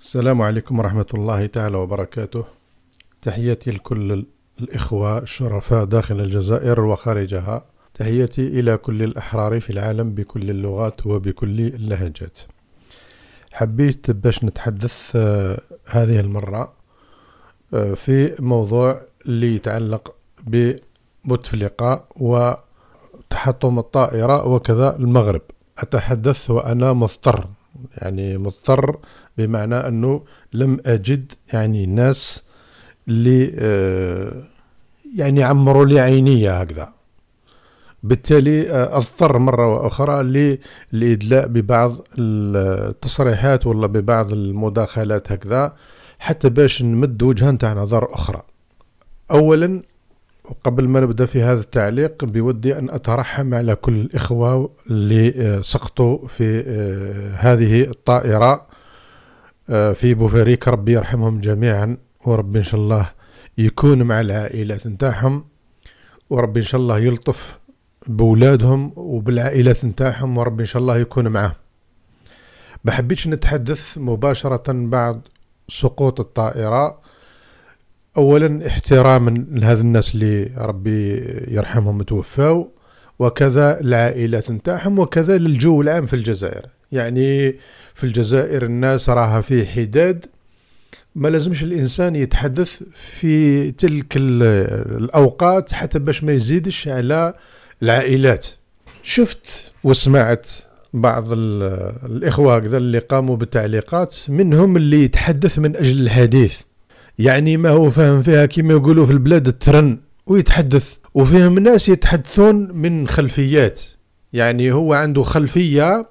السلام عليكم ورحمة الله تعالى وبركاته تحياتي لكل الإخوة الشرفاء داخل الجزائر وخارجها تحياتي إلى كل الأحرار في العالم بكل اللغات وبكل اللهجات حبيت باش نتحدث آه، هذه المرة آه، في موضوع اللي يتعلق ببوتفليقة وتحطم الطائرة وكذا المغرب أتحدث وأنا مضطر يعني مضطر بمعنى انه لم اجد يعني ناس اللي آه، يعني عمروا لي عيني هكذا بالتالي آه، اضطر مره واخرى للادلاء ببعض التصريحات ولا ببعض المداخلات هكذا حتى باش نمد وجهه نتاع نظر اخرى اولا وقبل ما نبدا في هذا التعليق بودي ان اترحم على كل الاخوه اللي آه، سقطوا في هذه الطائره آه، في بوفريك ربي يرحمهم جميعا وربي ان شاء الله يكون مع العائلات نتاعهم وربي ان شاء الله يلطف بولادهم وبالعائلات نتاعهم وربي ان شاء الله يكون معاهم ما حبيتش نتحدث مباشرة بعد سقوط الطائرة أولا احتراما لهذا الناس اللي ربي يرحمهم توفاو وكذا العائلات نتاعهم وكذا للجو العام في الجزائر يعني في الجزائر الناس راها في حداد ما لازمش الانسان يتحدث في تلك الاوقات حتى باش ما يزيدش على العائلات شفت وسمعت بعض الاخوه هكذا اللي قاموا بالتعليقات منهم اللي يتحدث من اجل الحديث يعني ما هو فاهم فيها كما يقولوا في البلاد الترن ويتحدث وفيهم ناس يتحدثون من خلفيات يعني هو عنده خلفيه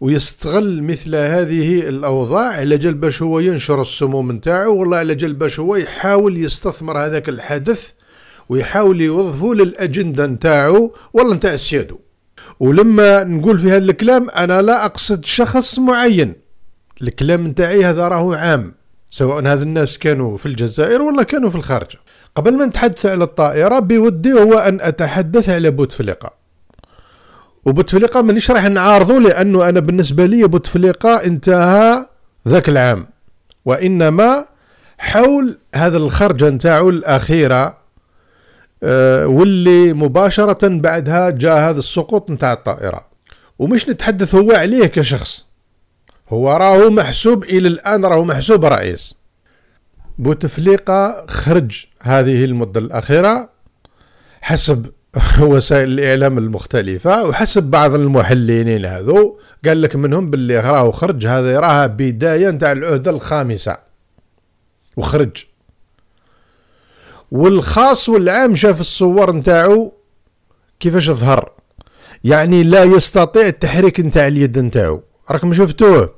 ويستغل مثل هذه الاوضاع على جال باش هو ينشر السموم نتاعو والله على جال باش هو يحاول يستثمر هذاك الحدث ويحاول يوظفه للاجنده نتاعو والله نتاع سيادو ولما نقول في هذا الكلام انا لا اقصد شخص معين الكلام نتاعي هذا راهو عام سواء هذا الناس كانوا في الجزائر ولا كانوا في الخارج قبل ما نتحدث على الطائرة بودي هو أن أتحدث على بوتفليقة وبوتفليقه مانيش راح نعارضه لانه انا بالنسبه لي بوتفليقه انتهى ذاك العام وانما حول هذا الخرجه نتاعو الاخيره آه، واللي مباشره بعدها جاء هذا السقوط نتاع الطائره ومش نتحدث هو عليه كشخص هو راهو محسوب الى الان راهو محسوب رئيس بوتفليقه خرج هذه المده الاخيره حسب وسائل الاعلام المختلفه وحسب بعض المحللين هذو قال لك منهم باللي راهو خرج هذا راها بدايه نتاع العهده الخامسه وخرج والخاص والعام شاف الصور نتاعو كيفاش ظهر يعني لا يستطيع التحريك نتاع اليد نتاعو راكم شفتوه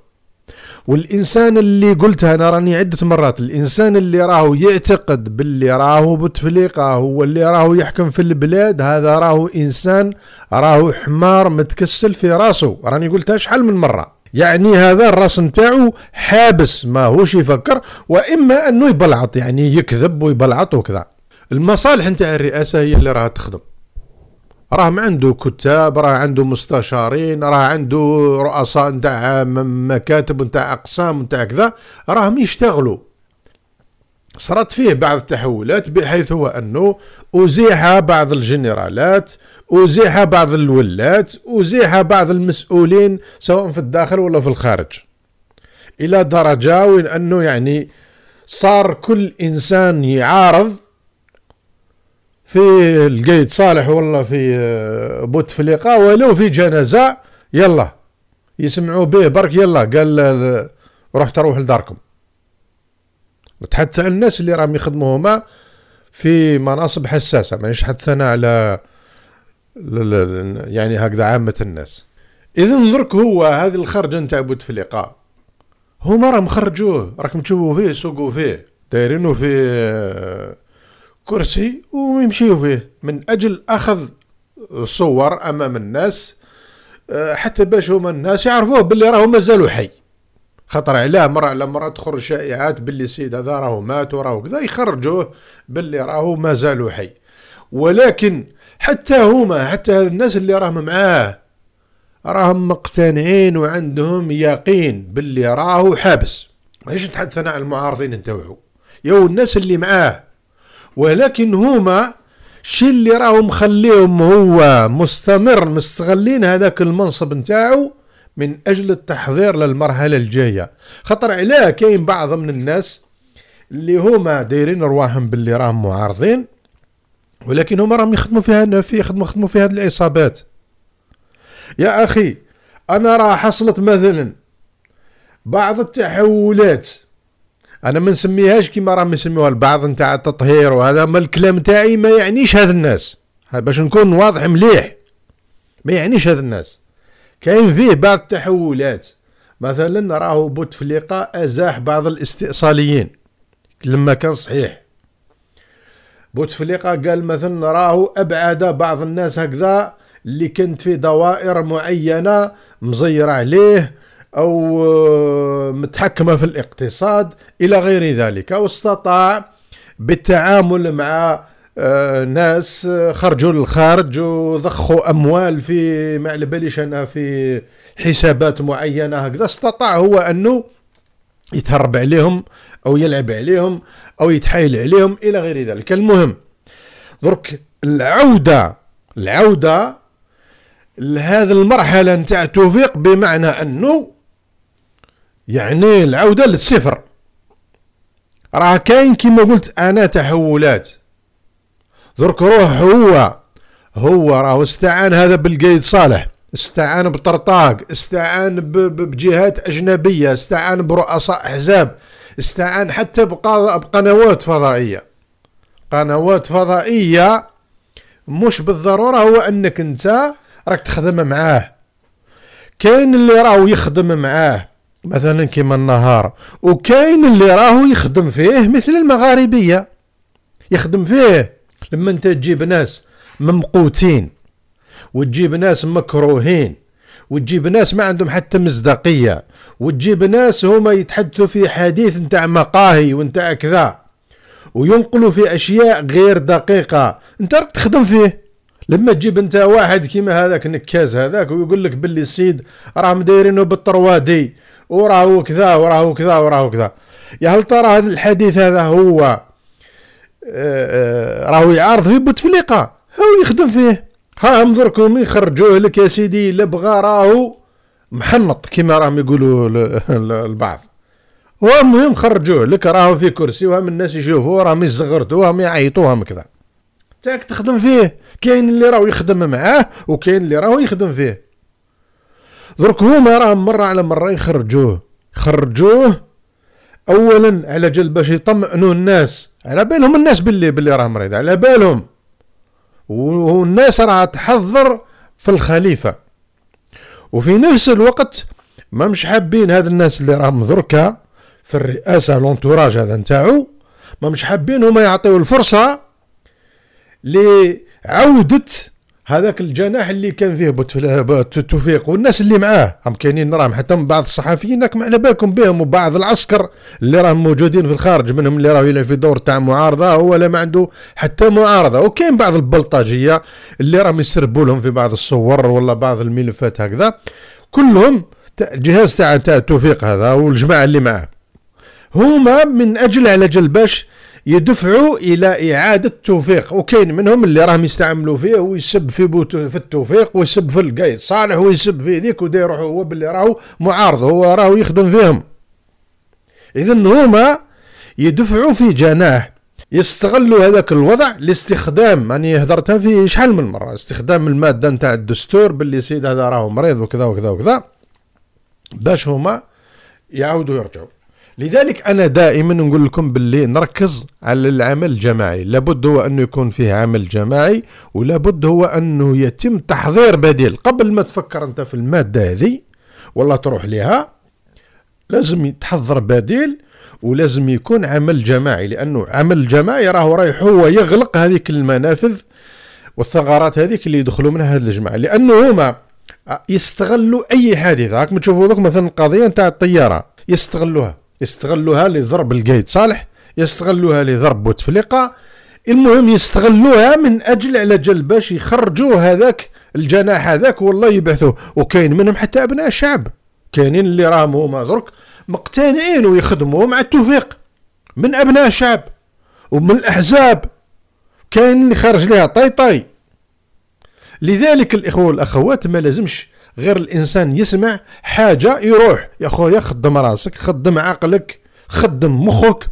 والإنسان اللي قلتها أنا راني عدة مرات الإنسان اللي راهو يعتقد باللي راهو بوتفليقة هو اللي راهو يحكم في البلاد هذا راهو إنسان راهو حمار متكسل في راسه راني قلتها شحال من مرة يعني هذا الراس نتاعو حابس ما هوش يفكر واما انه يبلعط يعني يكذب ويبلعط وكذا المصالح نتاع الرئاسه هي اللي راها تخدم راه عنده كتاب راه عنده مستشارين راه عنده رؤساء نتاع مكاتب نتاع اقسام نتاع كذا راهم يشتغلوا صارت فيه بعض التحولات بحيث هو انه ازيح بعض الجنرالات ازيح بعض الولات ازيح بعض المسؤولين سواء في الداخل ولا في الخارج الى درجه وين انه يعني صار كل انسان يعارض في القيد صالح والله في آه، بوتفليقة ولو في جنازة يلا يسمعوا به برك يلا قال آه، روح تروح لداركم نتحدث عن الناس اللي راهم يخدموا هما في مناصب حساسة مانيش انا على يعني هكذا عامة الناس إذا درك هو هذه الخرجة نتاع بوتفليقة هما راهم خرجوه راكم تشوفوا فيه سوقوا فيه دايرينه في آه، كرسي ويمشيو فيه من أجل أخذ صور أمام الناس آه، حتى باش هما الناس يعرفوه باللي راهو مازالو حي خطر علاه مرة على مرة تخرج شائعات باللي السيد هذا راهو مات وراهو كذا يخرجوه باللي راهو مازالو حي ولكن حتى هما حتى الناس اللي راهم معاه راهم مقتنعين وعندهم يقين باللي راهو حابس مانيش نتحدث انا على المعارضين نتاوعو يو الناس اللي معاه ولكن هما شي اللي راهو مخليهم هو مستمر مستغلين هذاك المنصب نتاعو من اجل التحضير للمرحله الجايه خطر علاه كاين بعض من الناس اللي هما دايرين رواحهم باللي راهم معارضين ولكن هما راهم يخدموا فيها في يخدموا يخدموا في هذه العصابات يا اخي انا راه حصلت مثلا بعض التحولات انا ما نسميهاش كيما راهم يسميوها البعض نتاع التطهير وهذا ما الكلام تاعي ما يعنيش هذا الناس باش نكون واضح مليح ما يعنيش هذا الناس كاين فيه بعض التحولات مثلا راهو بوتفليقه ازاح بعض الاستئصاليين لما كان صحيح بوتفليقه قال مثلا راهو ابعد بعض الناس هكذا اللي كانت في دوائر معينه مزيره عليه أو آه، متحكمة في الاقتصاد إلى غير ذلك واستطاع بالتعامل مع آه، ناس آه، خرجوا للخارج وضخوا اموال في مع باليش انا في حسابات معينه هكذا استطاع هو انه يتهرب عليهم او يلعب عليهم او يتحايل عليهم الى غير ذلك المهم درك العوده العوده لهذه المرحله نتاع التوفيق بمعنى انه يعني العوده للصفر راه كاين كما قلت انا تحولات درك روح هو هو راه استعان هذا بالقيد صالح استعان بطرطاق استعان بجهات اجنبيه استعان برؤساء احزاب استعان حتى بقنوات فضائيه قنوات فضائيه مش بالضروره هو انك انت راك تخدم معاه كاين اللي راهو يخدم معاه مثلا كيما النهار وكاين اللي راهو يخدم فيه مثل المغاربيه يخدم فيه لما انت تجيب ناس ممقوتين وتجيب ناس مكروهين وتجيب ناس ما عندهم حتى مصداقيه وتجيب ناس هما يتحدثوا في حديث نتاع مقاهي ونتاع كذا وينقلوا في اشياء غير دقيقه انت راك تخدم فيه لما تجيب انت واحد كيما هذاك النكاز هذاك ويقول لك باللي السيد راهم دايرينه بالطروادي وراهو كذا وراهو كذا وراهو كذا يا هل ترى هذا الحديث هذا هو آه، آه، راهو يعارض في بوتفليقه هو يخدم فيه ها هم دركم يخرجوه لك يا سيدي الا بغا راهو محنط كما راهم يقولوا البعض وهم خرجوه لك راهو في كرسي وهم الناس يشوفوه راهم يزغرتوه وهم يعيطوه راهم كذا تاك تخدم فيه كاين اللي راهو يخدم معاه وكاين اللي راهو يخدم فيه درك هما راهم مرة على مرة يخرجوه يخرجوه اولا على جال باش يطمئنوا الناس على بالهم الناس باللي باللي راه مريض على بالهم والناس راها تحضر في الخليفة وفي نفس الوقت ما مش حابين هاد الناس اللي راهم دركا في الرئاسة لونتوراج هذا نتاعو ما مش حابين هما يعطيو الفرصة لعودة هذاك الجناح اللي كان فيه توفيق والناس اللي معاه راهم كاينين راهم حتى من بعض الصحفيين راكم على بالكم بهم وبعض العسكر اللي راهم موجودين في الخارج منهم اللي راه يلعب في دور تاع معارضه هو لا ما عنده حتى معارضه وكاين بعض البلطجيه اللي راهم يسربوا لهم في بعض الصور ولا بعض الملفات هكذا كلهم الجهاز تاع تاع توفيق هذا والجماعه اللي معاه هما من اجل على جل باش يدفعوا الى اعاده التوفيق وكاين منهم اللي راهم يستعملوا فيه ويسب في بوتو في التوفيق ويسب في القايد صالح ويسب في ذيك ودا هو باللي راهو معارض هو راهو يخدم فيهم اذا هما يدفعوا في جناح يستغلوا هذاك الوضع لاستخدام اني يعني هضرتها في شحال من مره استخدام الماده نتاع الدستور باللي سيد هذا راهو مريض وكذا وكذا وكذا باش هما يعاودوا يرجعوا لذلك انا دائما نقول لكم باللي نركز على العمل الجماعي لابد هو انه يكون فيه عمل جماعي ولابد هو انه يتم تحضير بديل قبل ما تفكر انت في الماده هذه والله تروح لها لازم تحضر بديل ولازم يكون عمل جماعي لانه عمل جماعي راهو رايح هو يغلق هذيك المنافذ والثغرات هذيك اللي يدخلوا منها هذه الجماعه لانه هما يستغلوا اي حادث راكم تشوفوا دوك مثلا القضيه نتاع الطياره يستغلوها يستغلوها لضرب القايد صالح يستغلوها لضرب بوتفليقه المهم يستغلوها من اجل على جل باش يخرجوا هذاك الجناح هذاك والله يبعثوه وكاين منهم حتى ابناء الشعب كاينين اللي راهم هما درك مقتنعين ويخدموا مع التوفيق من ابناء الشعب ومن الاحزاب كاين اللي خرج ليها طيطاي طي. لذلك الاخوه والاخوات ما لازمش غير الانسان يسمع حاجه يروح يا خويا خدم راسك خدم عقلك خدم مخك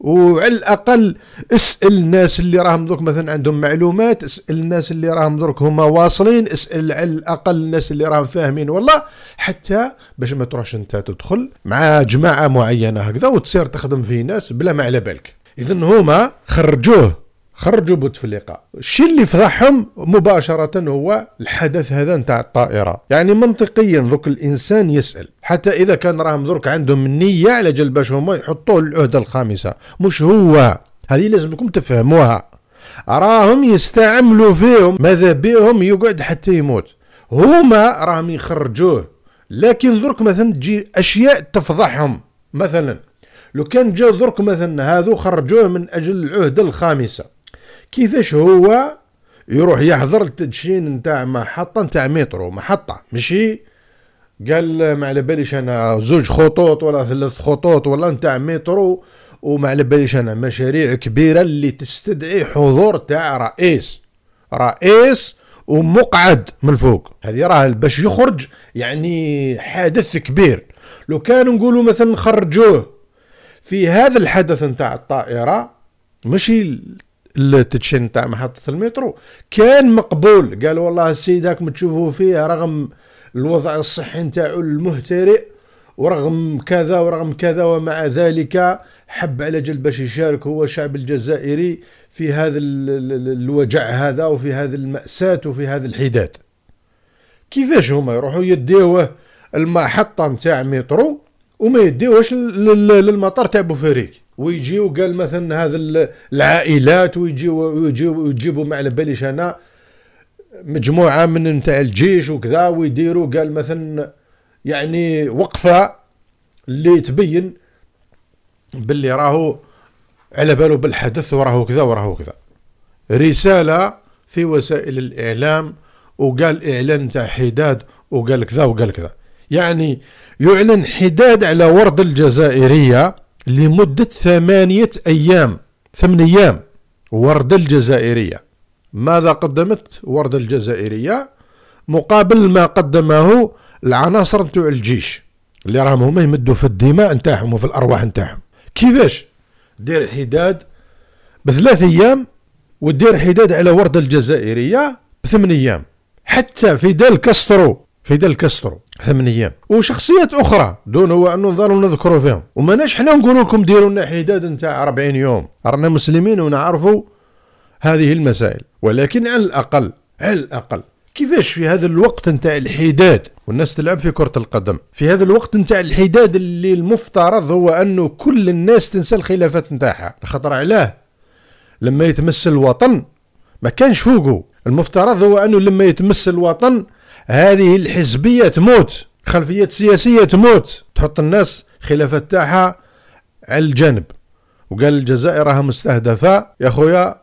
وعلى الاقل اسال الناس اللي راهم دوك مثلا عندهم معلومات اسال الناس اللي راهم دوك هما واصلين اسال على الاقل الناس اللي راهم فاهمين والله حتى باش ما تروحش انت تدخل مع جماعه معينه هكذا وتصير تخدم في ناس بلا ما على بالك اذا هما خرجوه خرجوا بوتفليقه الشيء اللي فضحهم مباشره هو الحدث هذا نتاع الطائره يعني منطقيا ذوك الانسان يسال حتى اذا كان راهم درك عندهم النيه على جال باش هما يحطوه للعهده الخامسه مش هو هذه لازمكم تفهموها راهم يستعملوا فيهم ماذا بهم يقعد حتى يموت هما راهم يخرجوه لكن درك مثلا تجي اشياء تفضحهم مثلا لو كان جا درك مثلا هذو خرجوه من اجل العهده الخامسه كيفاش هو يروح يحضر التدشين نتاع محطه نتاع مترو محطه ماشي قال ما على باليش انا زوج خطوط ولا ثلاث خطوط ولا نتاع مترو وما على باليش انا مشاريع كبيره اللي تستدعي حضور تاع رئيس رئيس ومقعد من الفوق هذه راه باش يخرج يعني حدث كبير لو كانوا نقولوا مثلا خرجوه في هذا الحدث نتاع الطائره ماشي التدشين تاع محطه المترو كان مقبول قال والله السيد هاك تشوفوا فيه رغم الوضع الصحي نتاعو المهترئ ورغم كذا ورغم كذا ومع ذلك حب على جل باش يشارك هو الشعب الجزائري في هذا الوجع هذا وفي هذه المأساة وفي هذا الحداد كيفاش هما يروحوا يديوه المحطة نتاع مترو وما يديوهش للمطار تاع بوفريك ويجيو قال مثلا هذا العائلات ويجيو ويجيو ويجيبوا ما على باليش انا مجموعه من نتاع الجيش وكذا ويديروا قال مثلا يعني وقفه اللي تبين باللي راهو على باله بالحدث وراهو كذا وراهو كذا رساله في وسائل الاعلام وقال اعلان تاع حداد وقال كذا وقال كذا يعني يعلن حداد على ورد الجزائريه لمدة ثمانية أيام ثمان أيام وردة الجزائرية ماذا قدمت وردة الجزائرية مقابل ما قدمه العناصر نتوع الجيش اللي راهم هما يمدوا في الدماء نتاعهم وفي الأرواح نتاعهم كيفاش دير حداد بثلاث أيام ودير حداد على وردة الجزائرية بثمان أيام حتى فيدال كاسترو فيدال كاسترو ثمان ايام وشخصيات اخرى دون هو انه نضلوا نذكروا فيهم وماناش حنا نقولوا لكم ديروا لنا حداد نتاع 40 يوم رانا مسلمين ونعرفوا هذه المسائل ولكن على الاقل على الاقل كيفاش في هذا الوقت نتاع الحداد والناس تلعب في كرة القدم في هذا الوقت نتاع الحداد اللي المفترض هو انه كل الناس تنسى الخلافات نتاعها خطر علاه لما يتمس الوطن ما كانش فوقه المفترض هو انه لما يتمس الوطن هذه الحزبيه تموت خلفية السياسيه تموت تحط الناس خلافات تاعها على الجانب وقال الجزائر راها مستهدفه يا خويا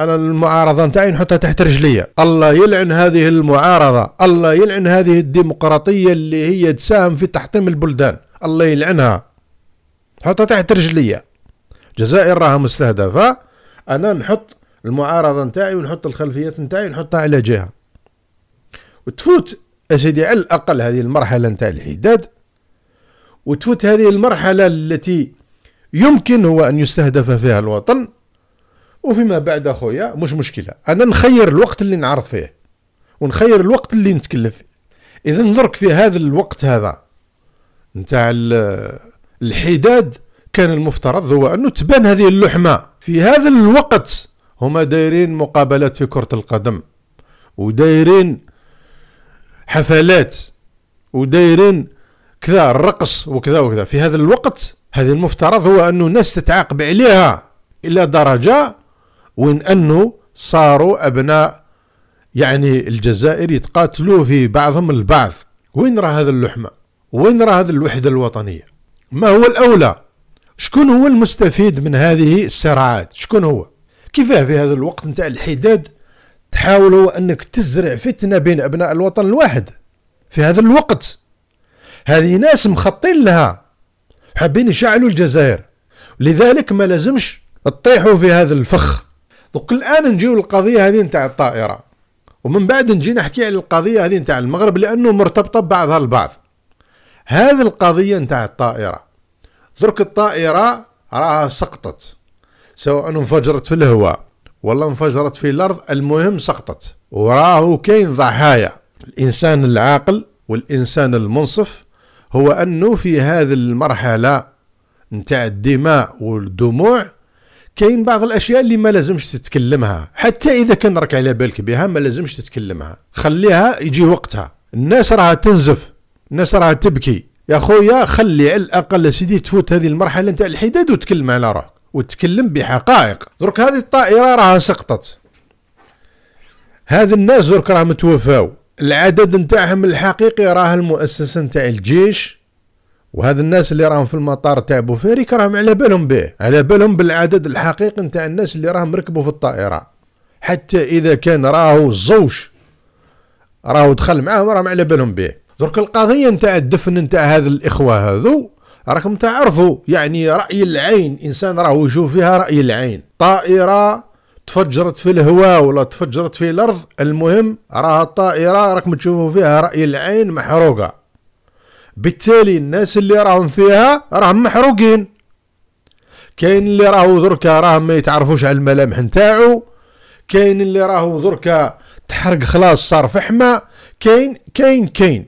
انا المعارضه نتاعي نحطها تحت رجلية الله يلعن هذه المعارضه الله يلعن هذه الديمقراطيه اللي هي تساهم في تحطيم البلدان الله يلعنها حطها تحت رجلية الجزائر راها مستهدفه انا نحط المعارضه نتاعي ونحط الخلفيات نتاعي ونحطها على جهه وتفوت اسيدي على الاقل هذه المرحله نتاع الحداد وتفوت هذه المرحله التي يمكن هو ان يستهدف فيها الوطن وفيما بعد اخويا مش مشكله انا نخير الوقت اللي نعرض فيه ونخير الوقت اللي نتكلف فيه اذا درك في هذا الوقت هذا نتاع الحداد كان المفترض هو انه تبان هذه اللحمه في هذا الوقت هما دايرين مقابلات في كره القدم ودايرين حفلات ودايرين كذا الرقص وكذا وكذا في هذا الوقت هذه المفترض هو أنه الناس تتعاقب عليها إلى درجة وإن أنه صاروا أبناء يعني الجزائر يتقاتلوا في بعضهم البعض وين راه هذا اللحمة وين راه هذه الوحدة الوطنية ما هو الأولى شكون هو المستفيد من هذه الصراعات شكون هو كيفاه في هذا الوقت نتاع الحداد تحاول هو انك تزرع فتنه بين ابناء الوطن الواحد في هذا الوقت هذه ناس مخطين لها حابين يشعلوا الجزائر لذلك ما لازمش تطيحوا في هذا الفخ دوك الان نجيو للقضيه هذه نتاع الطائره ومن بعد نجي نحكي على القضيه هذه نتاع المغرب لانه مرتبطه ببعضها البعض هذه القضيه نتاع الطائره درك الطائره راها سقطت سواء انفجرت في الهواء والله انفجرت في الارض المهم سقطت وراهو كاين ضحايا الانسان العاقل والانسان المنصف هو انه في هذه المرحله نتاع الدماء والدموع كاين بعض الاشياء اللي ما لازمش تتكلمها حتى اذا كان راك على بالك بها ما لازمش تتكلمها خليها يجي وقتها الناس راها تنزف الناس راها تبكي يا خويا خلي على الاقل سيدي تفوت هذه المرحله نتاع الحداد وتكلم على روحك وتكلم بحقائق درك هذه الطائره راها سقطت هذا الناس درك راه متوفاو العدد نتاعهم الحقيقي راه المؤسسه نتاع الجيش وهذا الناس اللي راهم في المطار تاع بوفيريك راهم على بالهم به على بالهم بالعدد الحقيقي نتاع الناس اللي راهم ركبوا في الطائره حتى اذا كان راهو زوج راهو دخل معاهم راهم على بالهم به درك القضيه نتاع الدفن نتاع هذا الاخوه هذو راكم تعرفوا يعني راي العين انسان راهو يشوف فيها راي العين طائره تفجرت في الهواء ولا تفجرت في الارض المهم راها الطائره راكم تشوفوا فيها راي العين محروقه بالتالي الناس اللي راهم فيها راهم محروقين كاين اللي راهو دركا راهم ما يتعرفوش على الملامح نتاعو كاين اللي راهو دركا تحرق خلاص صار فحمه كاين كاين كاين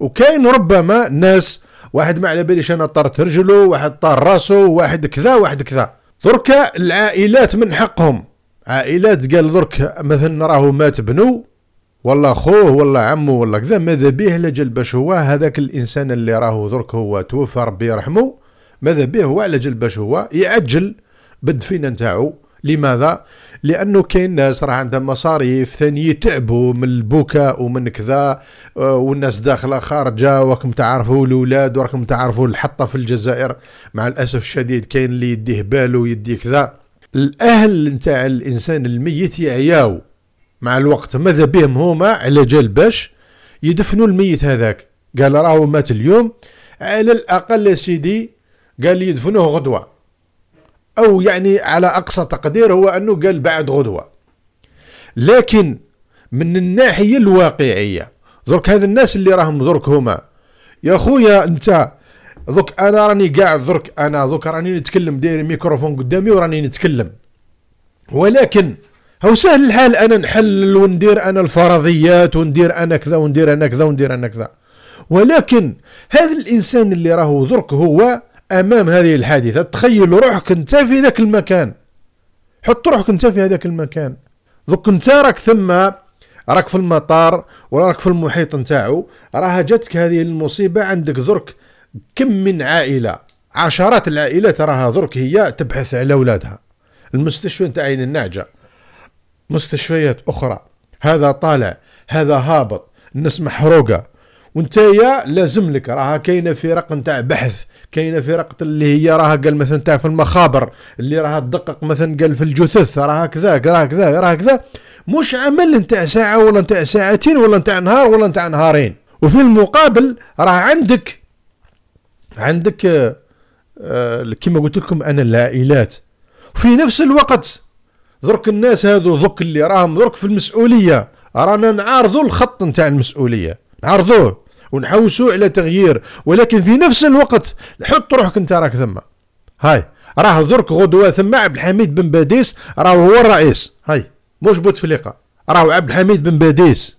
وكاين ربما ناس واحد ما على باليش انا طارت رجله واحد طار راسه واحد كذا واحد كذا دركا العائلات من حقهم عائلات قال درك مثلا راهو مات بنو ولا خوه ولا عمه ولا كذا ماذا به لجل باش هو هذاك الانسان اللي راهو درك هو توفى ربي يرحمه ماذا به هو على جل باش هو يعجل بالدفينه نتاعو لماذا لانه كاين ناس راه عندها مصاريف ثاني يتعبوا من البكاء ومن كذا آه، والناس داخله خارجه وراكم تعرفوا الاولاد وراكم تعرفوا الحطه في الجزائر مع الاسف الشديد كاين اللي يديه باله يدي كذا الاهل نتاع الانسان الميت يعياو مع الوقت ماذا بهم هما على جال باش يدفنوا الميت هذاك قال راهو مات اليوم على الاقل سيدي قال يدفنوه غدوه أو يعني على أقصى تقدير هو أنه قال بعد غدوة لكن من الناحية الواقعية درك هذا الناس اللي راهم درك هما يا خويا انت درك انا راني قاعد درك انا درك راني نتكلم داير الميكروفون قدامي وراني نتكلم ولكن هو سهل الحال انا نحلل وندير انا الفرضيات وندير انا كذا وندير انا كذا وندير انا كذا ولكن هذا الانسان اللي راهو درك هو امام هذه الحادثه تخيل روحك انت في ذاك المكان حط روحك انت في هذاك المكان دوك انت راك ثم راك في المطار ولا راك في المحيط نتاعو راها جاتك هذه المصيبه عندك درك كم من عائله عشرات العائلات راها درك هي تبحث على اولادها المستشفى نتاع عين النعجه مستشفيات اخرى هذا طالع هذا هابط الناس محروقه وانت لازم لك راها كاينه فرق نتاع بحث كاينه فرق اللي هي راها قال مثلا تاع في المخابر اللي راها تدقق مثلا قال في الجثث راها كذا راها كذا راها كذا مش عمل نتاع ساعه ولا نتاع ساعتين ولا نتاع نهار ولا نتاع نهارين وفي المقابل راه عندك عندك كيما آه، آه، كما قلت لكم انا العائلات في نفس الوقت درك الناس هذو ذوك اللي راهم درك في المسؤوليه رانا نعارضوا الخط نتاع المسؤوليه نعارضوه ونحوسوا على تغيير ولكن في نفس الوقت حط روحك انت راك ثما هاي راه درك غدوه ثم عبد الحميد بن باديس راه هو الرئيس هاي موش بوتفليقه راه عبد الحميد بن باديس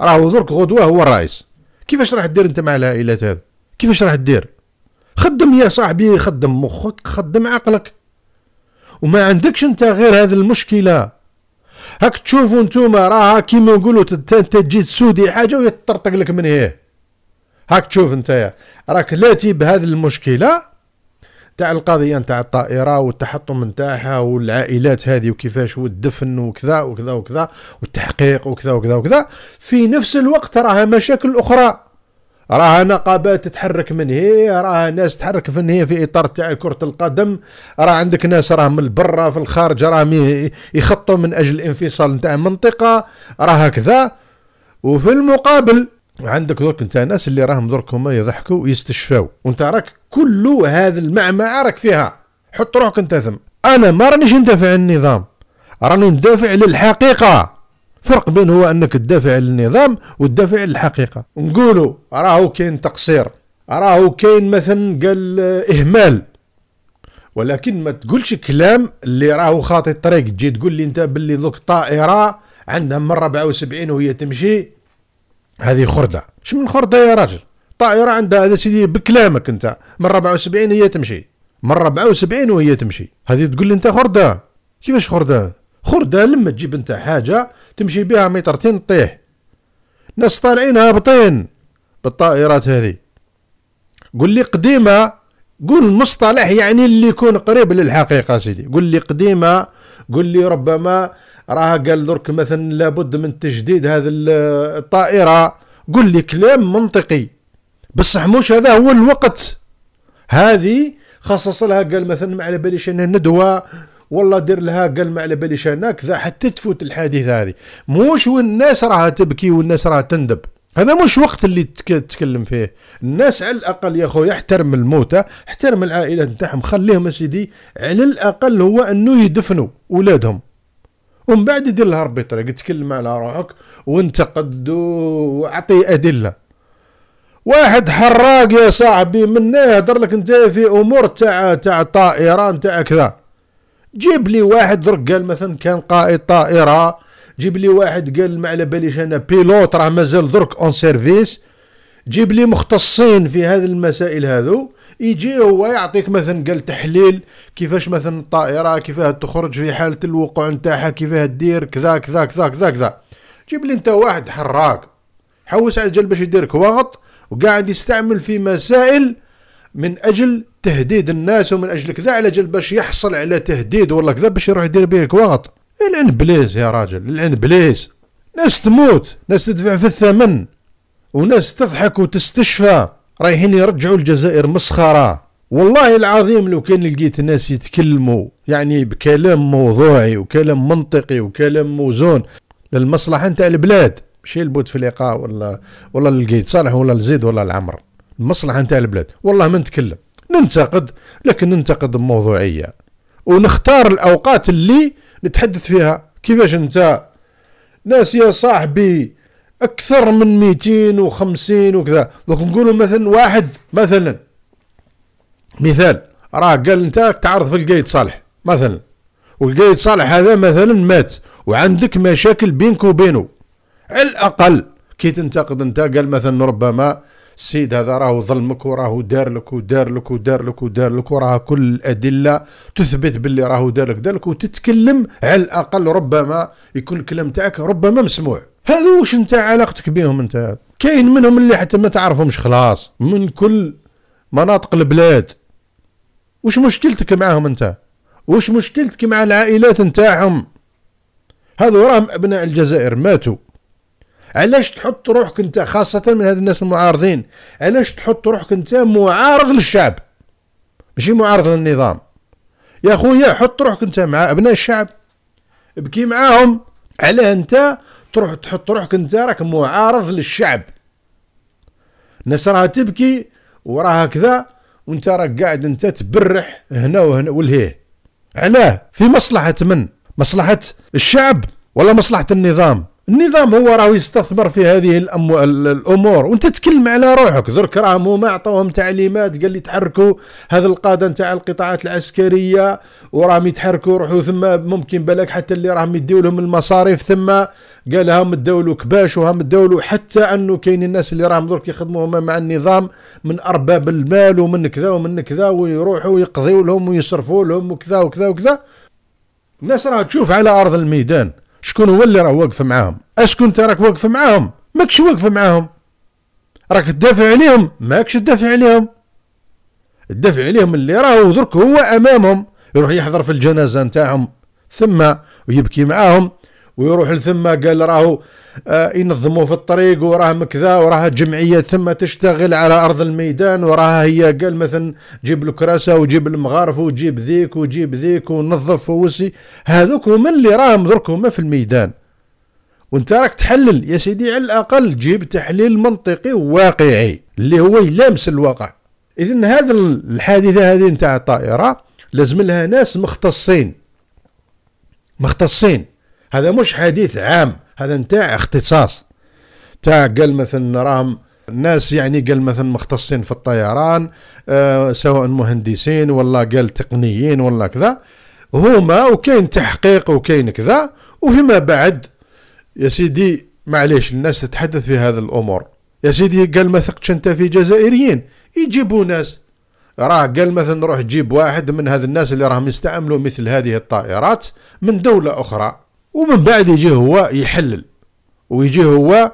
راه درك غدوه هو الرئيس كيفاش راح دير انت مع العائلات هذا كيفاش راح دير خدم يا صاحبي خدم مخك خدم عقلك وما عندكش انت غير هذه المشكله هاك تشوفوا نتوما راها كيما نقولوا انت تجي تسودي حاجه ويطرطق لك من هيه هاك تشوف انت راك لاتي بهذه المشكله تاع القضيه نتاع الطائره والتحطم نتاعها والعائلات هذه وكيفاش والدفن وكذا وكذا وكذا والتحقيق وكذا وكذا وكذا في نفس الوقت راها مشاكل اخرى راها نقابات تتحرك من هي راها ناس تتحرك في هي في اطار تاع كره القدم راه عندك ناس راه من برا في الخارج راهم يخطوا من اجل الانفصال نتاع المنطقه راها كذا وفي المقابل عندك درك انت الناس اللي راهم درك هما يضحكوا ويستشفاو وانت راك كل هذا المعمعه راك فيها حط روحك انت ثم انا ما رانيش ندافع عن النظام راني ندافع للحقيقه فرق بين هو انك تدافع للنظام وتدافع للحقيقه نقولوا راهو كاين تقصير راهو كاين مثلا قال اهمال ولكن ما تقولش كلام اللي راهو خاطي الطريق تجي تقول لي انت باللي ذوك طائره عندها من 74 وهي تمشي هذه خرده شو من خرده يا راجل طائره عندها هذا سيدي بكلامك انت من 74 هي تمشي من 74 وهي تمشي هذه تقول لي انت خرده كيفاش خرده خرده لما تجيب انت حاجه تمشي بها مترتين تطيح ناس طالعين هابطين بالطائرات هذه قول لي قديمه قول مصطلح يعني اللي يكون قريب للحقيقه سيدي قول لي قديمه قول لي ربما راه قال درك مثلا لابد من تجديد هذه الطائره قل لي كلام منطقي بصح مش هذا هو الوقت هذه خصص لها قال مثلا ما على باليش انها ندوه والله دير لها قال ما على باليش انا كذا حتى تفوت الحادثه هذه موش والناس راها تبكي والناس راها تندب هذا مش وقت اللي تتكلم فيه الناس على الاقل يا خويا احترم الموتى احترم العائلات نتاعهم خليهم سيدي على الاقل هو انه يدفنوا اولادهم ومن بعد يدير لها ربي طريق تكلم على روحك وانتقد واعطي ادله واحد حراق يا صاحبي من يهضر لك انت في امور تاع تاع طائره تاع كذا جيب لي واحد درك قال مثلا كان قائد طائره جيب لي واحد قال ما على باليش انا بيلوت راه مازال درك اون سيرفيس جيب لي مختصين في هذه المسائل هذو يجي هو يعطيك مثلا قال تحليل كيفاش مثلا الطائره كيفاه تخرج في حاله الوقوع نتاعها كيفاه دير كذا كذا كذا كذا كذا جيب لي انت واحد حراك حوس على الجل باش يديرك وغط وقاعد يستعمل في مسائل من اجل تهديد الناس ومن اجل كذا على جل باش يحصل على تهديد ولا كذا باش يروح يدير بيك وغط الان بليز يا راجل الان بليز ناس تموت ناس تدفع في الثمن وناس تضحك وتستشفى رايحين يرجعوا الجزائر مسخره والله العظيم لو كان لقيت الناس يتكلموا يعني بكلام موضوعي وكلام منطقي وكلام موزون للمصلحه نتاع البلاد ماشي لبوتفليقه ولا ولا لقيت صالح ولا لزيد ولا العمر المصلحه نتاع البلاد والله ما نتكلم ننتقد لكن ننتقد بموضوعيه ونختار الاوقات اللي نتحدث فيها كيفاش انت ناس يا صاحبي اكثر من 250 وكذا دوك نقولوا مثلا واحد مثلا مثال راه قال انت تعرض في القايد صالح مثلا والقايد صالح هذا مثلا مات وعندك مشاكل بينك وبينه على الاقل كي تنتقد انت قال مثلا ربما السيد هذا راهو ظلمك وراهو دار لك ودار لك ودار لك ودار لك وراه كل الادله تثبت باللي راهو دار لك دار لك وتتكلم على الاقل ربما يكون الكلام تاعك ربما مسموع هذو واش انت علاقتك بهم انت كاين منهم اللي حتى ما تعرفهمش خلاص من كل مناطق البلاد واش مشكلتك معاهم انت واش مشكلتك مع العائلات نتاعهم هذو راهم ابناء الجزائر ماتوا علاش تحط روحك انت خاصة من هاد الناس المعارضين علاش تحط روحك انت معارض للشعب ماشي معارض للنظام يا خويا حط روحك انت مع ابناء الشعب ابكي معاهم على انت تروح تحط روحك انت راك معارض للشعب الناس راها تبكي وراها كذا وانت راك قاعد انت تبرح هنا وهنا والهيه علاه في مصلحه من مصلحه الشعب ولا مصلحه النظام النظام هو راه يستثمر في هذه الأموال الامور وانت تكلم على روحك درك راه هما عطاوهم تعليمات قال لي تحركوا هذا القاده نتاع القطاعات العسكريه وراهم يتحركوا روحوا ثم ممكن بالك حتى اللي راهم يديو لهم المصاريف ثم قال هم الدولو كباش وهم الدولو حتى انه كاين الناس اللي راهم درك يخدموا هما مع النظام من ارباب المال ومن كذا ومن كذا ويروحوا يقضيوا لهم ويصرفوا لهم وكذا وكذا وكذا الناس راه تشوف على ارض الميدان شكون هو اللي راه واقف معاهم اشكون انت راك واقف معاهم ماكش واقف معاهم راك تدافع عليهم ماكش تدافع عليهم تدافع عليهم اللي راهو درك هو امامهم يروح يحضر في الجنازه نتاعهم ثم ويبكي معاهم ويروح لثم قال راهو آه، ينظموا في الطريق وراه مكذا وراه جمعية ثم تشتغل على أرض الميدان وراها هي قال مثلا جيب الكراسة وجيب المغارف وجيب ذيك وجيب ذيك ونظف ووسي هذوك هما اللي راهم درك هما في الميدان وانت راك تحلل يا سيدي على الأقل جيب تحليل منطقي وواقعي اللي هو يلامس الواقع إذن هذا الحادثة هذه نتاع الطائرة لازم لها ناس مختصين مختصين هذا مش حديث عام هذا نتاع اختصاص تاع قال مثلا راهم الناس يعني قال مثلا مختصين في الطيران آه سواء مهندسين ولا قال تقنيين ولا كذا هما وكاين تحقيق وكاين كذا وفيما بعد يا سيدي معليش الناس تتحدث في هذه الامور يا سيدي قال ما ثقتش انت في جزائريين يجيبوا ناس راه قال مثلا روح جيب واحد من هذ الناس اللي راهم يستعملوا مثل هذه الطائرات من دولة أخرى ومن بعد يجي هو يحلل ويجي هو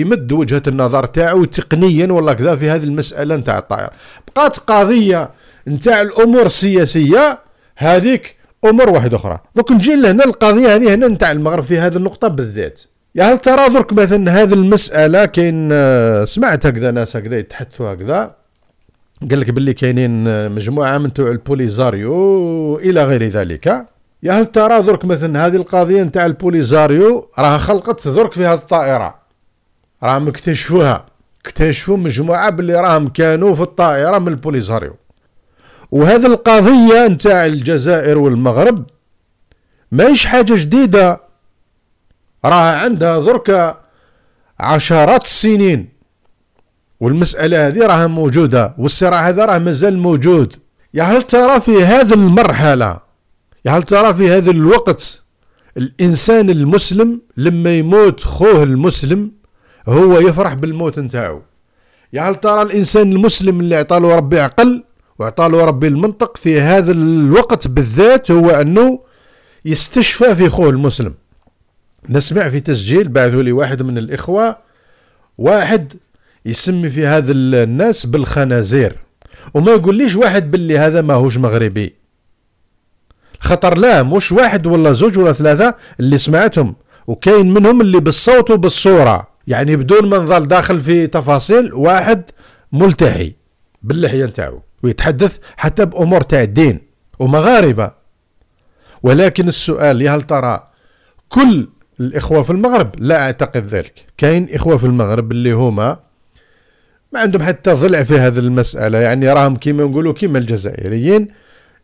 يمد وجهة النظر تاعو تقنيا ولا كذا في هذه المسألة نتاع الطائرة بقات قضية نتاع الأمور السياسية هذيك أمور واحدة أخرى دوك نجي لهنا القضية هذه هنا نتاع المغرب في هذه النقطة بالذات يا هل ترى درك مثلا هذه المسألة كاين آه، سمعت هكذا ناس هكذا يتحدثوا هكذا قال لك باللي كاينين آه، مجموعة من تاع البوليزاريو إلى غير ذلك يا هل ترى درك مثلا هذه القضيه نتاع البوليزاريو راها خلقت درك في هذه الطائره راهم اكتشفوها اكتشفوا مجموعه باللي راهم كانوا في الطائره من البوليزاريو وهذه القضيه نتاع الجزائر والمغرب ماهيش حاجه جديده راها عندها درك عشرات السنين والمسألة هذه راها موجودة والصراع هذا راه مازال موجود يا هل ترى في هذه المرحلة يعني هل ترى في هذا الوقت الانسان المسلم لما يموت خوه المسلم هو يفرح بالموت نتاعو يا يعني هل ترى الانسان المسلم اللي عطاله ربي عقل وعطاله ربي المنطق في هذا الوقت بالذات هو انه يستشفى في خوه المسلم نسمع في تسجيل بعثوا لي واحد من الاخوه واحد يسمي في هذا الناس بالخنازير وما يقوليش واحد باللي هذا ماهوش مغربي خطر لا مش واحد ولا زوج ولا ثلاثة اللي سمعتهم وكاين منهم اللي بالصوت وبالصورة يعني بدون ما نظل داخل في تفاصيل واحد ملتحي باللحية نتاعو ويتحدث حتى بأمور تاع الدين ومغاربة ولكن السؤال هل ترى كل الإخوة في المغرب لا أعتقد ذلك كاين إخوة في المغرب اللي هما ما عندهم حتى ضلع في هذه المسألة يعني راهم كيما نقولوا كيما الجزائريين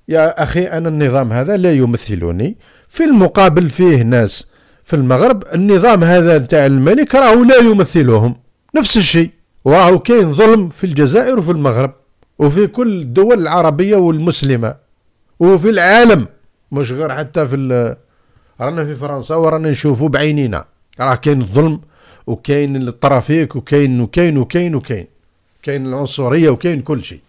يا أخي أنا النظام هذا لا يمثلني في المقابل فيه ناس في المغرب النظام هذا نتاع الملك راهو لا يمثلهم نفس الشيء وراهو كاين ظلم في الجزائر وفي المغرب وفي كل الدول العربية والمسلمة وفي العالم مش غير حتى في رانا في فرنسا ورانا نشوفوا بعينينا راه كاين الظلم وكاين الترافيك وكاين وكاين وكاين وكاين كاين العنصرية وكاين كل شيء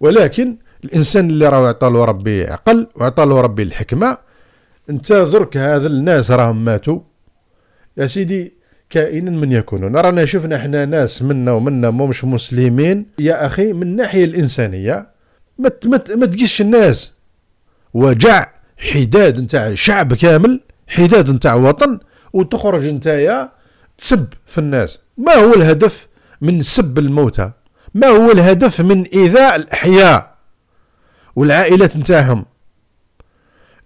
ولكن الانسان اللي راه له ربي عقل له ربي الحكمه انت درك هذا الناس راهم ماتوا يا سيدي كائنا من يكونون رانا شفنا حنا ناس منا ومنا مش مسلمين يا اخي من الناحيه الانسانيه ما مت مت تقيسش الناس وجع حداد نتاع شعب كامل حداد نتاع وطن وتخرج نتايا تسب في الناس ما هو الهدف من سب الموتى ما هو الهدف من ايذاء الاحياء والعائلات نتاعهم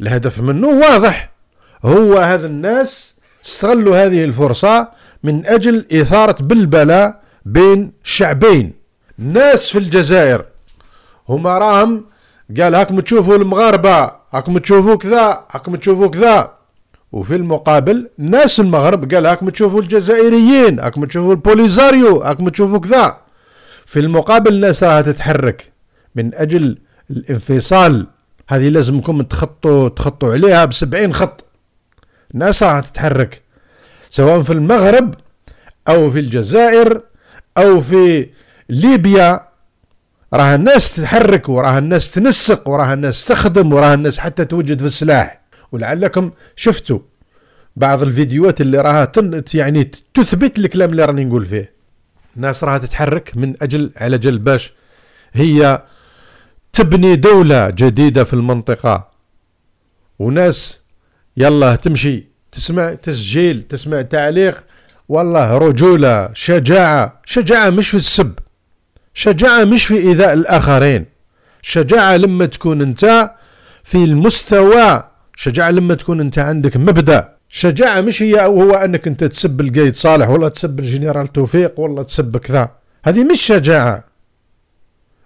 الهدف منه واضح هو هذا الناس استغلوا هذه الفرصة من أجل إثارة بلبلة بين شعبين ناس في الجزائر هما راهم قال هاكم تشوفوا المغاربة هاكم تشوفوا كذا هاكم تشوفوا كذا وفي المقابل ناس المغرب قال هاكم تشوفوا الجزائريين هاكم تشوفوا البوليزاريو هاكم تشوفوا كذا في المقابل الناس راها تتحرك من أجل الانفصال هذه لازمكم تخطوا تخطوا عليها ب 70 خط الناس راح تتحرك سواء في المغرب او في الجزائر او في ليبيا راها الناس تتحرك وراها الناس تنسق وراها الناس تخدم وراها الناس حتى توجد في السلاح ولعلكم شفتوا بعض الفيديوهات اللي راها يعني تثبت الكلام اللي راني نقول فيه الناس راها تتحرك من اجل على جل باش هي تبني دولة جديدة في المنطقة وناس يلا تمشي تسمع تسجيل تسمع تعليق والله رجولة شجاعة شجاعة مش في السب شجاعة مش في إيذاء الآخرين شجاعة لما تكون أنت في المستوى شجاعة لما تكون أنت عندك مبدأ شجاعة مش هي هو أنك أنت تسب القايد صالح ولا تسب الجنرال توفيق ولا تسب كذا هذه مش شجاعة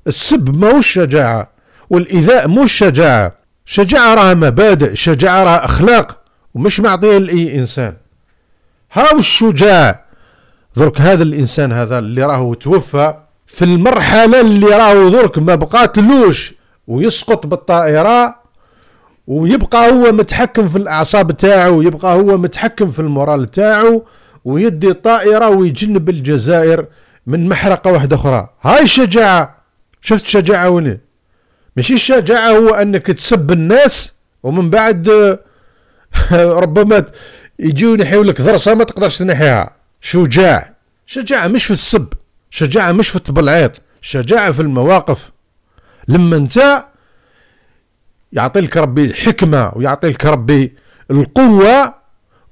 السب ماهوش شجاعة والإيذاء مش شجاعة شجاعة راها مبادئ شجاعة راها أخلاق ومش معطيه لأي إنسان هاو الشجاع درك هذا الإنسان هذا اللي راهو توفى في المرحلة اللي راهو درك ما بقاتلوش ويسقط بالطائرة ويبقى هو متحكم في الأعصاب تاعو ويبقى هو متحكم في المورال تاعو ويدي الطائرة ويجنب الجزائر من محرقة واحدة أخرى هاي الشجاعة شفت الشجاعة وين ماشي الشجاعة هو انك تسب الناس ومن بعد ربما يجيو ينحيو لك ضرسة ما تقدرش تنحيها شجاع شجاعة مش في السب شجاعة مش في التبلعيط شجاعة في المواقف لما انت يعطي لك ربي الحكمة ويعطي لك ربي القوة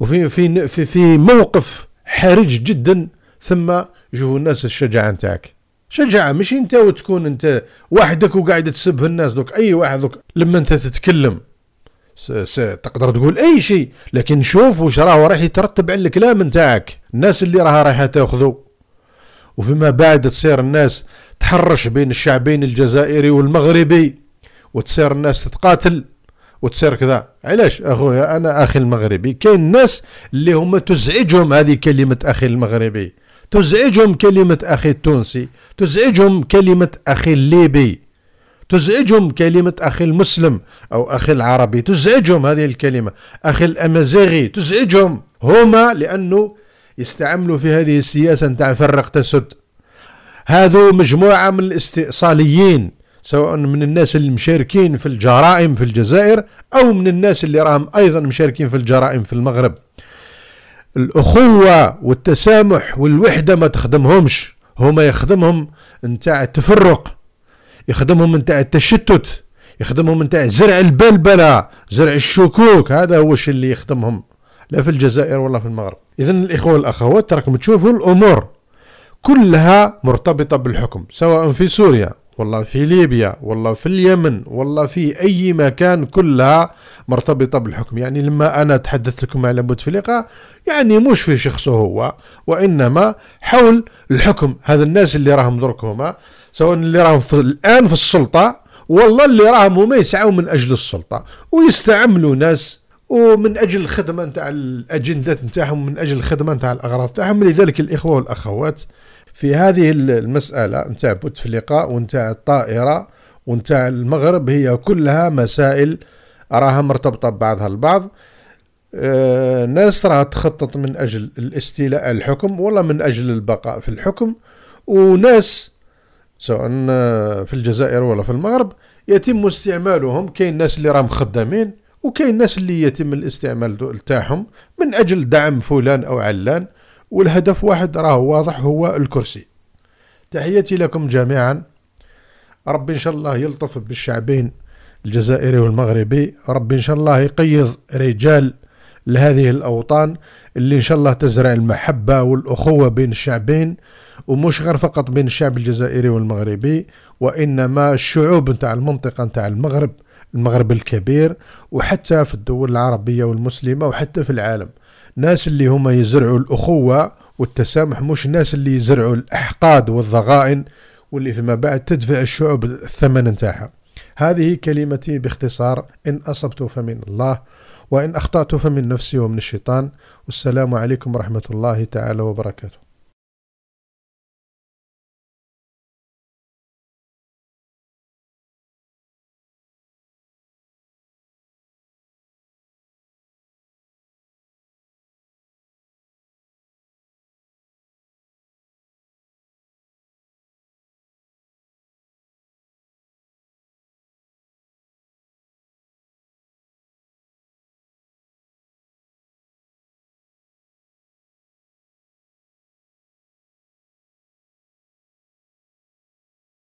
وفي في في في موقف حرج جدا ثم يشوفوا الناس الشجاعة نتاعك شجاعه ماشي انت وتكون انت وحدك وقاعد تسب الناس دوك اي واحد دوك لما انت تتكلم س س تقدر تقول اي شيء لكن شوف واش راهو راح يترتب على الكلام نتاعك الناس اللي راها رايحه تاخذو وفيما بعد تصير الناس تحرش بين الشعبين الجزائري والمغربي وتصير الناس تتقاتل وتصير كذا علاش اخويا انا اخي المغربي كاين ناس اللي هما تزعجهم هذه كلمه اخي المغربي تزعجهم كلمة أخي التونسي تزعجهم كلمة أخي الليبي تزعجهم كلمة أخي المسلم أو أخي العربي تزعجهم هذه الكلمة أخي الأمازيغي تزعجهم هما لأنه يستعملوا في هذه السياسة نتاع فرق تسد هذو مجموعة من الاستئصاليين سواء من الناس اللي مشاركين في الجرائم في الجزائر أو من الناس اللي راهم أيضا مشاركين في الجرائم في المغرب الاخوه والتسامح والوحده ما تخدمهمش هما يخدمهم نتاع التفرق يخدمهم نتاع التشتت يخدمهم نتاع زرع البلبله زرع الشكوك هذا هو الشيء اللي يخدمهم لا في الجزائر ولا في المغرب اذا الاخوه والاخوات راكم تشوفوا الامور كلها مرتبطه بالحكم سواء في سوريا والله في ليبيا والله في اليمن والله في أي مكان كلها مرتبطة بالحكم يعني لما أنا تحدثت لكم على بوتفليقة يعني مش في شخصه هو وإنما حول الحكم هذا الناس اللي راهم درك هما سواء اللي راهم في الآن في السلطة والله اللي راهم هما يسعوا من أجل السلطة ويستعملوا ناس ومن اجل الخدمه نتاع الاجندات نتاعهم من اجل الخدمه نتاع الاغراض نتاعهم لذلك الاخوه والاخوات في هذه المسألة نتاع بوتفليقة ونتاع الطائرة ونتاع المغرب هي كلها مسائل راها مرتبطة ببعضها البعض آه، ناس راها تخطط من أجل الاستيلاء الحكم ولا من أجل البقاء في الحكم وناس سواء آه، في الجزائر ولا في المغرب يتم استعمالهم كاين الناس اللي راهم خدامين وكاين الناس اللي يتم الاستعمال تاعهم من أجل دعم فلان أو علان والهدف واحد راه واضح هو الكرسي تحياتي لكم جميعا ربي إن شاء الله يلطف بالشعبين الجزائري والمغربي ربي إن شاء الله يقيض رجال لهذه الأوطان اللي إن شاء الله تزرع المحبة والأخوة بين الشعبين ومش غير فقط بين الشعب الجزائري والمغربي وإنما الشعوب نتاع المنطقة نتاع المغرب المغرب الكبير وحتى في الدول العربية والمسلمة وحتى في العالم ناس اللي هما يزرعوا الأخوة والتسامح مش ناس اللي يزرعوا الأحقاد والضغائن واللي فيما بعد تدفع الشعوب الثمن نتاعها هذه كلمتي باختصار إن أصبت فمن الله وإن أخطأت فمن نفسي ومن الشيطان والسلام عليكم ورحمة الله تعالى وبركاته